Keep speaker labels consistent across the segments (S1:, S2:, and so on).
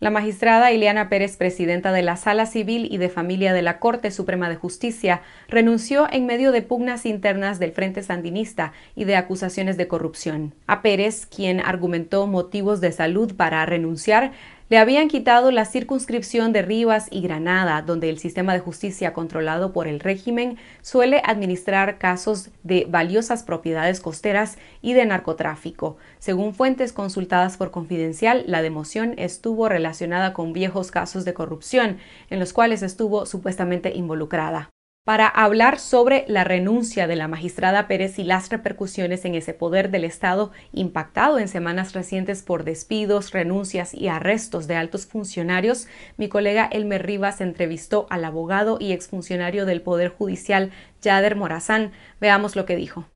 S1: La magistrada Ileana Pérez, presidenta de la Sala Civil y de Familia de la Corte Suprema de Justicia, renunció en medio de pugnas internas del Frente Sandinista y de acusaciones de corrupción. A Pérez, quien argumentó motivos de salud para renunciar, le habían quitado la circunscripción de Rivas y Granada, donde el sistema de justicia controlado por el régimen suele administrar casos de valiosas propiedades costeras y de narcotráfico. Según fuentes consultadas por Confidencial, la democión estuvo relacionada con viejos casos de corrupción en los cuales estuvo supuestamente involucrada para hablar sobre la renuncia de la magistrada Pérez y las repercusiones en ese poder del Estado impactado en semanas recientes por despidos, renuncias y arrestos de altos funcionarios, mi colega Elmer Rivas entrevistó al abogado y exfuncionario del Poder Judicial Yader Morazán. Veamos lo que dijo.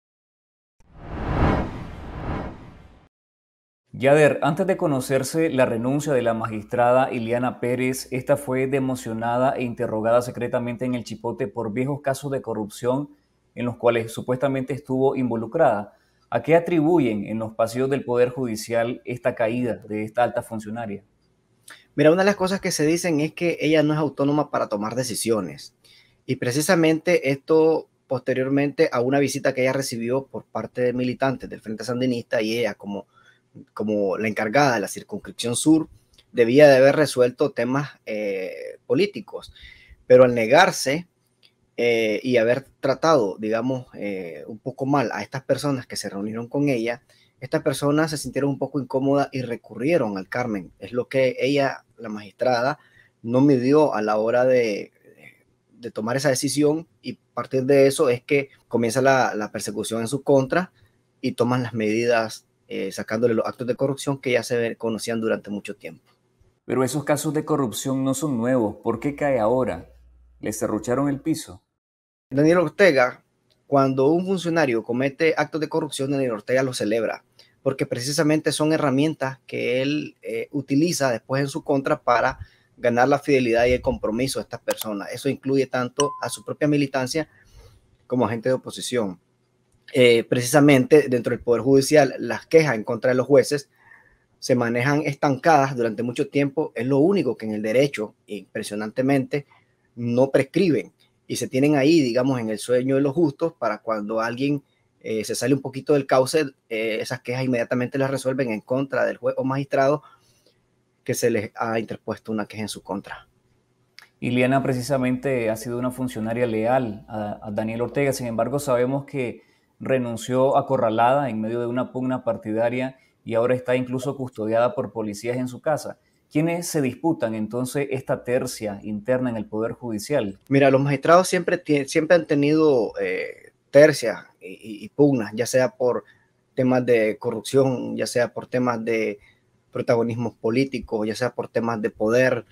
S2: Yader, antes de conocerse la renuncia de la magistrada Ileana Pérez, esta fue democionada e interrogada secretamente en el Chipote por viejos casos de corrupción en los cuales supuestamente estuvo involucrada. ¿A qué atribuyen en los pasillos del Poder Judicial esta caída de esta alta funcionaria? Mira, una de las cosas que se dicen es
S3: que ella no es autónoma para tomar decisiones. Y precisamente esto posteriormente a una visita que ella recibió por parte de militantes del Frente Sandinista y ella como como la encargada de la circunscripción sur, debía de haber resuelto temas eh, políticos, pero al negarse eh, y haber tratado, digamos, eh, un poco mal a estas personas que se reunieron con ella, estas personas se sintieron un poco incómodas y recurrieron al Carmen. Es lo que ella, la magistrada, no midió a la hora de, tomar esa decisión y a partir de eso es que comienza la, la persecución en su contra y toman las medidas eh, sacándole los
S2: actos de corrupción que ya se conocían durante mucho tiempo. Pero esos casos de corrupción no son nuevos. ¿Por qué cae ahora? ¿Le cerrucharon el piso? Daniel Ortega,
S3: cuando un funcionario comete actos de corrupción, Daniel Ortega lo celebra, porque precisamente son herramientas que él eh, utiliza después en su contra para ganar la fidelidad y el compromiso de estas personas. Eso incluye tanto a su propia militancia como a gente de oposición. Eh, precisamente dentro del Poder Judicial, las quejas en contra de los jueces se manejan estancadas durante mucho tiempo. Es lo único que en el derecho, impresionantemente, no prescriben y se tienen ahí, digamos, en el sueño de los justos para cuando alguien eh, se sale un poquito del cauce, eh, esas quejas inmediatamente las resuelven
S2: en contra del juez o magistrado que se les ha interpuesto una queja en su contra. Liana precisamente ha sido una funcionaria leal a Daniel Ortega, sin embargo sabemos que renunció acorralada en medio de una pugna partidaria y ahora está incluso custodiada por policías en su casa. ¿Quiénes se disputan entonces esta tercia interna en el Poder Judicial? Mira, los magistrados siempre, siempre han tenido eh,
S3: tercias y, y, pugnas, ya sea por temas de corrupción, ya sea por temas de protagonismos políticos, ya sea por temas de poder,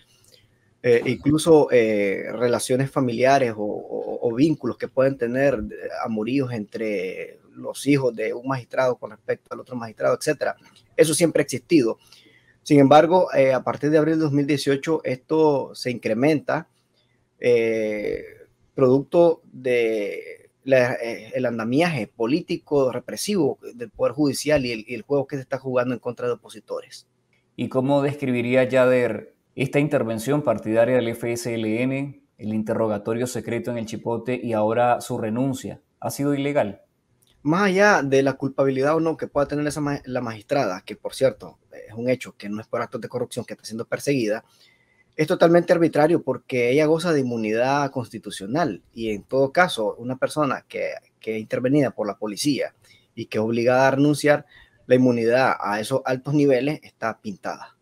S3: eh, incluso eh, relaciones familiares o, vínculos que pueden tener eh, amoríos entre los hijos de un magistrado con respecto al otro magistrado, etcétera. Eso siempre ha existido. Sin embargo, a partir de abril de 2018 esto se incrementa producto del andamiaje político represivo del poder judicial y el, juego que se está jugando en contra de opositores.
S2: ¿Y cómo describiría Yader esta intervención partidaria del FSLN, el interrogatorio secreto en el Chipote y ahora su renuncia, ¿ha sido ilegal?
S3: Más allá de la culpabilidad o no que pueda tener la magistrada, que por cierto es un hecho que no es por actos de corrupción que está siendo perseguida, es totalmente arbitrario porque ella goza de inmunidad constitucional y en todo caso una persona que, que es intervenida por la policía y que es obligada a renunciar, la inmunidad a esos
S2: altos niveles está pintada.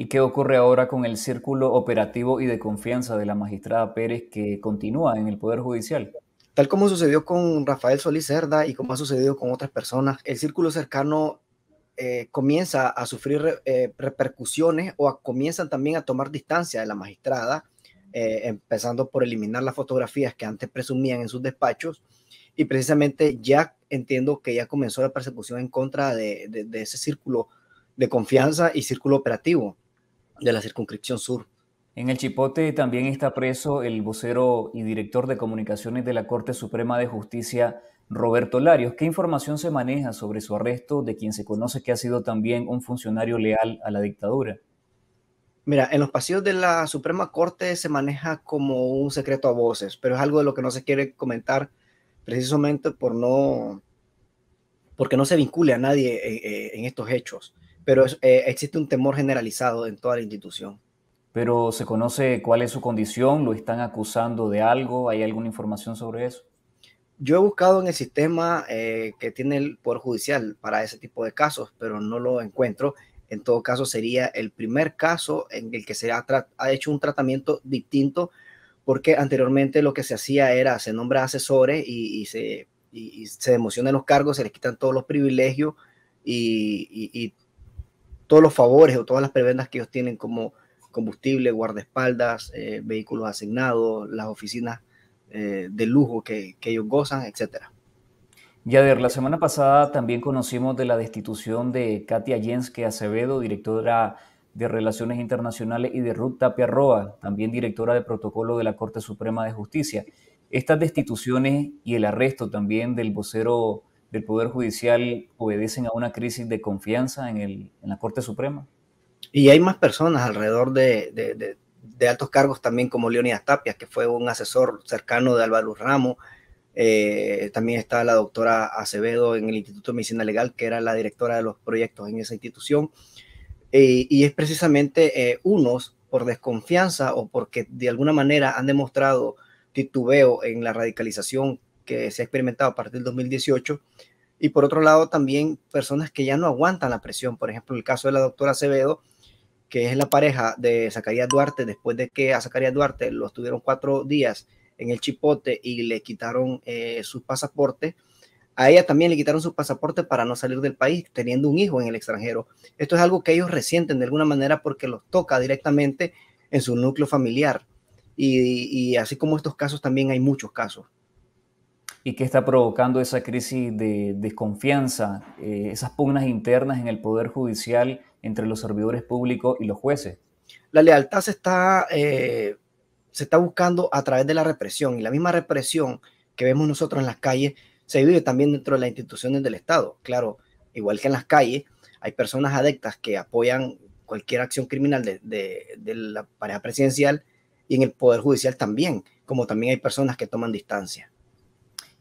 S2: ¿Y qué ocurre ahora con el círculo operativo y de confianza de la magistrada Pérez que continúa en el Poder Judicial? Tal como sucedió
S3: con Rafael Solís Cerda y como ha sucedido con otras personas, el círculo cercano eh, comienza a sufrir eh, repercusiones o comienzan también a tomar distancia de la magistrada, eh, empezando por eliminar las fotografías que antes presumían en sus despachos. Y precisamente ya entiendo que ya comenzó la persecución en contra de ese
S2: círculo de confianza y círculo operativo de la circunscripción sur. En el Chipote también está preso el vocero y director de comunicaciones de la Corte Suprema de Justicia, Roberto Larios. ¿Qué información se maneja sobre su arresto de quien se conoce que ha sido también un funcionario leal a la dictadura?
S3: Mira, en los pasillos de la Suprema Corte se maneja como un secreto a voces, pero es algo de lo que no se quiere comentar precisamente por no, porque no se vincule a nadie en, eh, eh, en estos
S2: hechos pero eh, existe un temor generalizado en toda la institución. Pero se conoce cuál es su condición, lo están acusando de algo, ¿hay alguna información sobre eso?
S3: Yo he buscado en el sistema eh, que tiene el Poder Judicial para ese tipo de casos, pero no lo encuentro. En todo caso, sería el primer caso en el que se ha, hecho un tratamiento distinto, porque anteriormente lo que se hacía era se nombra asesores y, se, y, y se democionan los cargos, se les quitan todos los privilegios y, todos los favores o todas las prebendas que ellos tienen como combustible, guardaespaldas, eh, vehículos asignados, las oficinas eh, de lujo que, ellos gozan, etcétera.
S2: Yader, la semana pasada también conocimos de la destitución de Katia Jenske Acevedo, directora de Relaciones Internacionales, y de Ruth Tapia Roa, también directora de protocolo de la Corte Suprema de Justicia. Estas destituciones y el arresto también del vocero del Poder Judicial obedecen a una crisis de confianza en, la Corte Suprema. Y hay más personas alrededor de,
S3: altos cargos también como Leonidas Tapias, que fue un asesor cercano de Álvaro Ramos. Eh, también está la doctora Acevedo en el Instituto de Medicina Legal, que era la directora de los proyectos en esa institución. Eh, y es precisamente eh, unos por desconfianza o porque de alguna manera han demostrado titubeo en la radicalización que se ha experimentado a partir del 2018. Y por otro lado, también personas que ya no aguantan la presión. Por ejemplo, el caso de la doctora Acevedo, que es la pareja de Zacarías Duarte, después de que a Zacarías Duarte lo estuvieron cuatro días en el chipote y le quitaron eh, su pasaporte, a ella también le quitaron su pasaporte para no salir del país, teniendo un hijo en el extranjero. Esto es algo que ellos resienten de alguna manera porque los toca directamente en su núcleo
S2: familiar. y así como estos casos, también hay muchos casos y qué está provocando esa crisis de desconfianza, eh, esas pugnas internas en el Poder Judicial entre los servidores públicos y los jueces. La lealtad se está,
S3: eh, se está buscando a través de la represión y la misma represión que vemos nosotros en las calles se vive también dentro de las instituciones del Estado. Claro, igual que en las calles, hay personas adectas que apoyan cualquier acción criminal de la pareja presidencial
S2: y en el Poder Judicial también, como también hay personas que toman distancia.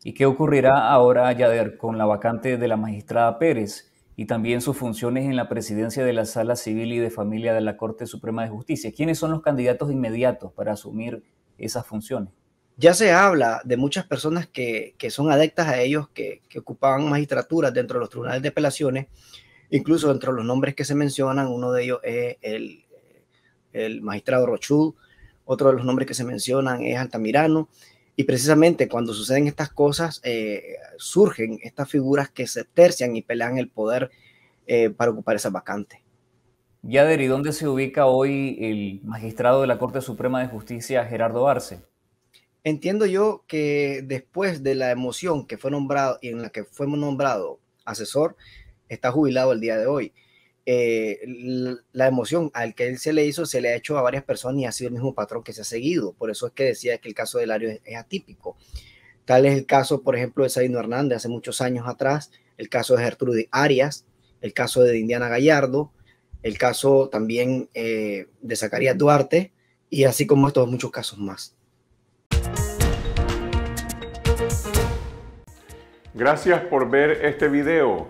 S2: ¿Y qué ocurrirá ahora, Yader, con la vacante de la magistrada Pérez y también sus funciones en la presidencia de la Sala Civil y de Familia de la Corte Suprema de Justicia? ¿Quiénes son los candidatos inmediatos para asumir esas funciones? Ya se habla de muchas personas que,
S3: son adectas a ellos, que, que ocupaban magistraturas dentro de los tribunales de apelaciones. Incluso entre los nombres que se mencionan, uno de ellos es el, el magistrado Rochud, otro de los nombres que se mencionan es Altamirano. Y precisamente cuando suceden estas cosas, eh, surgen estas figuras que se tercian y pelean el poder eh, para
S2: ocupar esa vacante. Yader, ¿y dónde se ubica hoy el magistrado de la Corte Suprema de Justicia, Gerardo Arce?
S3: Entiendo yo que después de la emoción que fue nombrado y en la que fue nombrado asesor, está jubilado el día de hoy. Eh, la emoción al que él se le hizo se le ha hecho a varias personas y ha sido el mismo patrón que se ha seguido. Por eso es que decía que el caso de Hilario es, atípico. Tal es el caso, por ejemplo, de Sabino Hernández hace muchos años atrás, el caso de Gertrude Arias, el caso de Indiana Gallardo, el caso también eh, de Zacarías Duarte y así como estos muchos casos más. Gracias por ver este video.